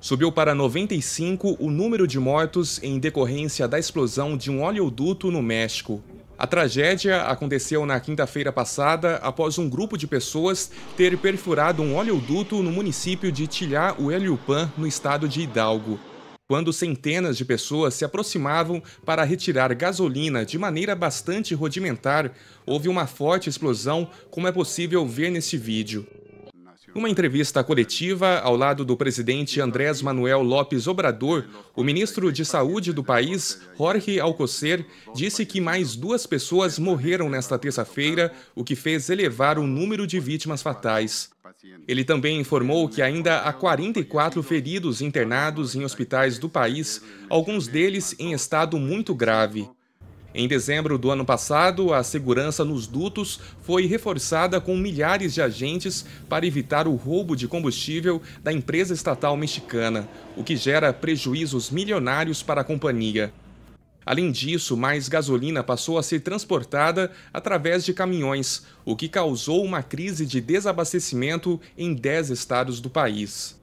Subiu para 95 o número de mortos em decorrência da explosão de um oleoduto no México. A tragédia aconteceu na quinta-feira passada após um grupo de pessoas ter perfurado um oleoduto no município de Tilhá Ueliupan, no estado de Hidalgo. Quando centenas de pessoas se aproximavam para retirar gasolina de maneira bastante rudimentar, houve uma forte explosão, como é possível ver neste vídeo. Numa entrevista coletiva ao lado do presidente Andrés Manuel López Obrador, o ministro de Saúde do país, Jorge Alcocer, disse que mais duas pessoas morreram nesta terça-feira, o que fez elevar o número de vítimas fatais. Ele também informou que ainda há 44 feridos internados em hospitais do país, alguns deles em estado muito grave. Em dezembro do ano passado, a segurança nos dutos foi reforçada com milhares de agentes para evitar o roubo de combustível da empresa estatal mexicana, o que gera prejuízos milionários para a companhia. Além disso, mais gasolina passou a ser transportada através de caminhões, o que causou uma crise de desabastecimento em 10 estados do país.